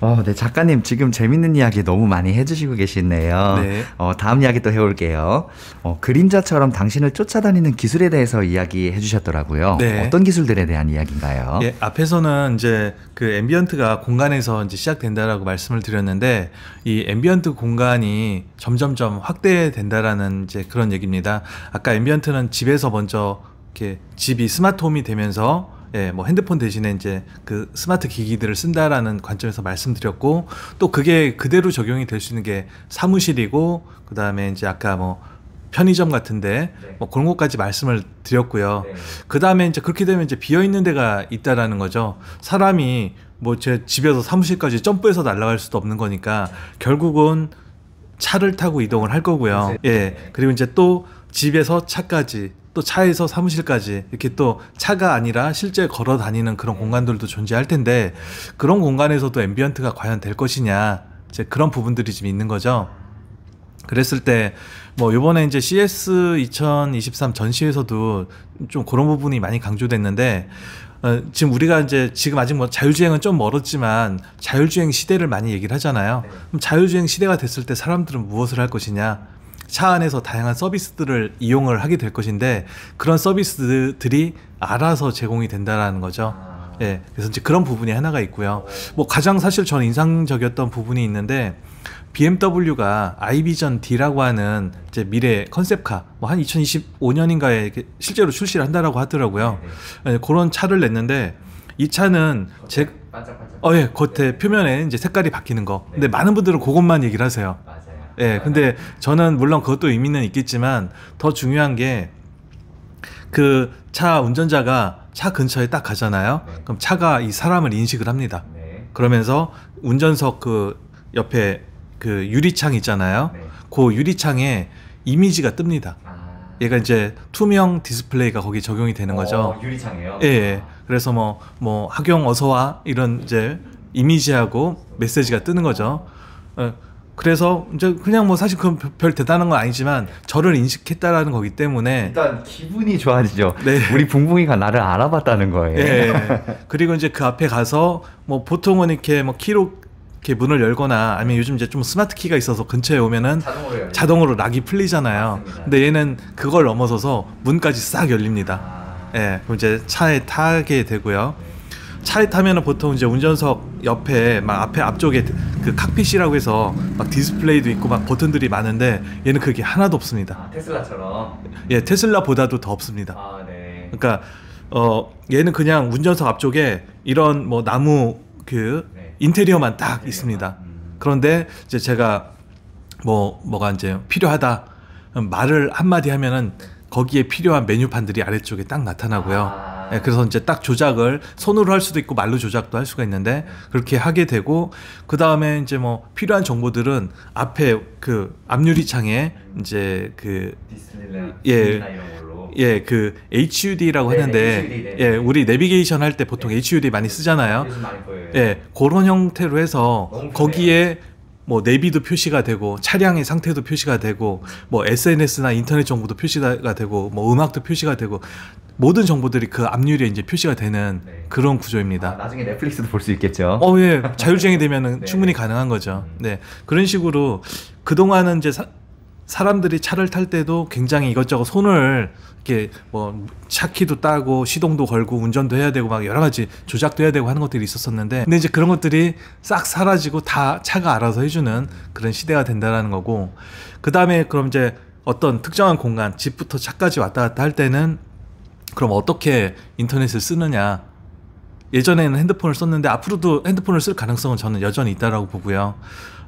어, 네, 작가님 지금 재밌는 이야기 너무 많이 해주시고 계시네요. 네. 어, 다음 이야기 또해볼게요 어, 그림자처럼 당신을 쫓아다니는 기술에 대해서 이야기해 주셨더라고요. 네. 어떤 기술들에 대한 이야기인가요? 예, 앞에서는 이제 그 앰비언트가 공간에서 이제 시작된다라고 말씀을 드렸는데 이 앰비언트 공간이 점점점 확대된다라는 이제 그런 얘기입니다. 아까 앰비언트는 집에서 먼저 이렇게 집이 스마트홈이 되면서 예, 뭐 핸드폰 대신에 이제 그 스마트 기기들을 쓴다라는 관점에서 말씀드렸고 또 그게 그대로 적용이 될 수 있는 게 사무실이고 그다음에 이제 아까 뭐 편의점 같은데 네. 뭐 그런 것까지 말씀을 드렸고요. 네. 그 다음에 이제 그렇게 되면 이제 비어 있는 데가 있다라는 거죠. 사람이 뭐 제 집에서 사무실까지 점프해서 날아갈 수도 없는 거니까 결국은 차를 타고 이동을 할 거고요. 네. 예. 그리고 이제 또 집에서 차까지 또 차에서 사무실까지 이렇게 또 차가 아니라 실제 걸어 다니는 그런 공간들도 존재할 텐데 그런 공간에서도 앰비언트가 과연 될 것이냐 이제 그런 부분들이 지금 있는 거죠. 그랬을 때 뭐 요번에 이제 CS 2023 전시에서도 좀 그런 부분이 많이 강조됐는데 어, 지금 우리가 이제 지금 아직 뭐 자율주행은 좀 멀었지만 자율주행 시대를 많이 얘기를 하잖아요. 그럼 자율주행 시대가 됐을 때 사람들은 무엇을 할 것이냐? 차 안에서 다양한 서비스들을 이용을 하게 될 것인데 그런 서비스들이 알아서 제공이 된다라는 거죠. 예, 그래서 이제 그런 부분이 하나가 있고요. 뭐 가장 사실 전 인상적이었던 부분이 있는데 BMW가 아이비전 D라고 하는 이제 미래 컨셉카 뭐 한 2025년인가에 실제로 출시를 한다라고 하더라고요. 네, 네. 예, 그런 차를 냈는데 이 차는 제 어, 예, 겉에 표면에 이제 색깔이 바뀌는 거. 네. 근데 많은 분들은 그것만 얘기를 하세요. 아, 예, 근데 저는 물론 그것도 의미는 있겠지만 더 중요한 게 그 차 운전자가 차 근처에 딱 가잖아요. 네. 그럼 차가 이 사람을 인식을 합니다. 네. 그러면서 운전석 그 옆에 그 유리창 있잖아요. 네. 그 유리창에 이미지가 뜹니다. 아. 얘가 이제 투명 디스플레이가 거기 적용이 되는 어, 거죠. 유리창이요? 예, 예. 그래서 뭐, 뭐, 학용 어서와 이런 이제 이미지하고 메시지가 뜨는 거죠. 어, 그래서 이제 그냥 뭐 사실 그건 별 대단한 건 아니지만 저를 인식했다라는 거기 때문에 일단 기분이 좋아지죠. 네. 우리 붕붕이가 나를 알아봤다는 거예요. 네. 그리고 이제 그 앞에 가서 뭐 보통은 이렇게 뭐 키로 이렇게 문을 열거나 아니면 요즘 이제 좀 스마트 키가 있어서 근처에 오면은 자동으로, 자동으로 락이 풀리잖아요. 맞습니다. 근데 얘는 그걸 넘어서서 문까지 싹 열립니다. 아. 예, 아... 네. 그럼 이제 차에 타게 되고요. 차에 타면은 보통 이제 운전석 옆에 막 앞에 앞쪽에 그 칵핏이라고 해서 막 디스플레이도 있고 막 버튼들이 많은데 얘는 그게 하나도 없습니다. 아, 테슬라처럼. 예, 테슬라보다도 더 없습니다. 아, 네. 그러니까 어 얘는 그냥 운전석 앞쪽에 이런 뭐 나무 그 네. 인테리어만 딱 인테리어만. 있습니다. 음. 그런데 이제 제가 뭐 뭐가 이제 필요하다 음, 말을 한마디 하면은 거기에 필요한 메뉴판들이 아래쪽에 딱 나타나고요. 아. 네, 그래서 이제 딱 조작을 손으로 할 수도 있고 말로 조작도 할 수가 있는데 그렇게 하게 되고 그 다음에 이제 뭐 필요한 정보들은 앞에 그 앞유리 창에 이제 그 예. 예, 그 HUD라고 네, 네, 하는데 HUD, 네. 예, 우리 내비게이션 할 때 보통 네. HUD 많이 쓰잖아요. 많 예, 그런 형태로 해서 거기에 뭐 내비도 표시가 되고 차량의 상태도 표시가 되고 뭐 SNS나 인터넷 정보도 표시가 되고 뭐 음악도 표시가 되고 모든 정보들이 그 앞유리에 이제 표시가 되는 네. 그런 구조입니다. 아, 나중에 넷플릭스도 볼 수 있겠죠. 어, 예. 자율주행이 되면 네. 충분히 가능한 거죠. 음. 네. 그런 식으로 그동안은 이제 사, 사람들이 차를 탈 때도 굉장히 이것저것 손을 이렇게 뭐 차키도 따고 시동도 걸고 운전도 해야 되고 막 여러 가지 조작도 해야 되고 하는 것들이 있었었는데 근데 이제 그런 것들이 싹 사라지고 다 차가 알아서 해주는 그런 시대가 된다라는 거고 그 다음에 그럼 이제 어떤 특정한 공간 집부터 차까지 왔다 갔다 할 때는 그럼 어떻게 인터넷을 쓰느냐 예전에는 핸드폰을 썼는데 앞으로도 핸드폰을 쓸 가능성은 저는 여전히 있다라고 보고요.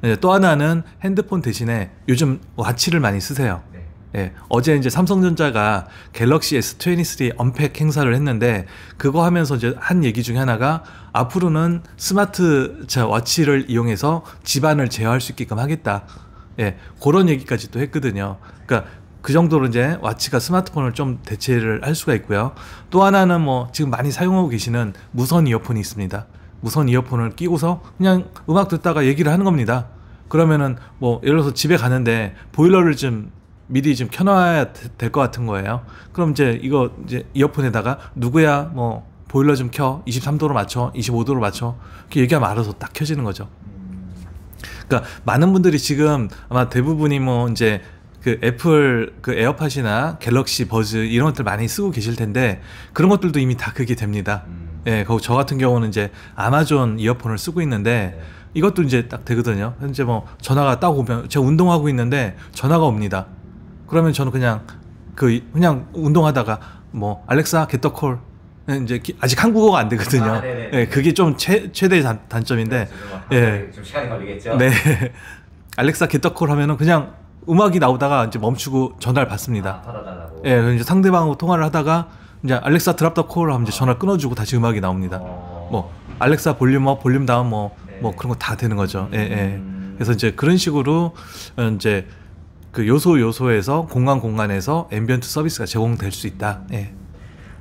네, 또 하나는 핸드폰 대신에 요즘 와치를 많이 쓰세요. 네. 네, 어제 이제 삼성전자가 갤럭시 S23 언팩 행사를 했는데 그거 하면서 이제 한 얘기 중에 하나가 앞으로는 스마트 자, 와치를 이용해서 집안을 제어할 수 있게끔 하겠다. 예, 그런 얘기까지 또 했거든요. 그러니까 그 정도로 이제 와치가 스마트폰을 좀 대체를 할 수가 있고요. 또 하나는 뭐 지금 많이 사용하고 계시는 무선 이어폰이 있습니다. 무선 이어폰을 끼고서 그냥 음악 듣다가 얘기를 하는 겁니다. 그러면은 뭐 예를 들어서 집에 가는데 보일러를 좀 미리 좀 켜놔야 될 것 같은 거예요. 그럼 이제 이거 이제 이어폰에다가 누구야 뭐 보일러 좀 켜. 23도로 맞춰. 25도로 맞춰. 이렇게 얘기하면 알아서 딱 켜지는 거죠. 그러니까 많은 분들이 지금 아마 대부분이 뭐 이제 그 애플 그 에어팟이나 갤럭시 버즈 이런 것들 많이 쓰고 계실 텐데 그런 것들도 이미 다 그게 됩니다. 음. 예, 거기 저 같은 경우는 이제 아마존 이어폰을 쓰고 있는데 네. 이것도 이제 딱 되거든요. 현재 뭐 전화가 딱 오면 제가 운동하고 있는데 전화가 옵니다. 그러면 저는 그냥 그 그냥 운동하다가 뭐 알렉사 개떡콜 예, 이제 아직 한국어가 안 되거든요. 아, 예, 그게 좀 최, 최대의 단, 점인데 네, 아, 예. 좀 시간이 걸리겠죠. 네. 알렉사 개떡콜 하면은 그냥 음악이 나오다가 이제 멈추고 전화를 받습니다. 아, 예, 이제 상대방하고 통화를 하다가 이제 알렉사 드랍 더콜 하면 이제 전화 끊어주고 다시 음악이 나옵니다. 어. 뭐 알렉사 볼륨 업, 볼륨 다운 뭐 네. 뭐 그런 거 다 되는 거죠. 음. 예, 예. 음. 그래서 이제 그런 식으로 어, 이제 그 요소 요소에서 공간 공간에서 앰비언트 서비스가 제공될 수 있다. 예.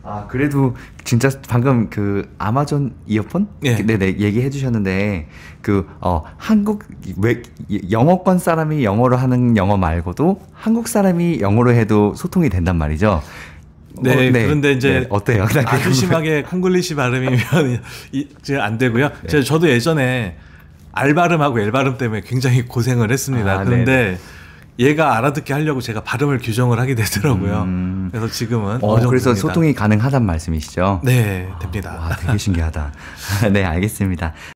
아 그래도 진짜 방금 그 아마존 이어폰 예. 네네 얘기해 주셨는데 그어 한국 외 영어권 사람이 영어로 하는 영어 말고도 한국 사람이 영어로 해도 소통이 된단 말이죠. 네, 어, 네, 그런데 이제 네, 어때요? 아주 심하게 콩글리시 발음이면 이제 안 되고요. 네. 제가 저도 예전에 알 발음하고 엘 발음 때문에 굉장히 고생을 했습니다. 아, 그런데 네네. 네. 얘가 알아듣게 하려고 제가 발음을 규정을 하게 되더라고요. 음. 그래서 지금은 어, 그래서 소통이 가능하단 말씀이시죠? 네, 됩니다. 와, 되게 신기하다. 네, 알겠습니다.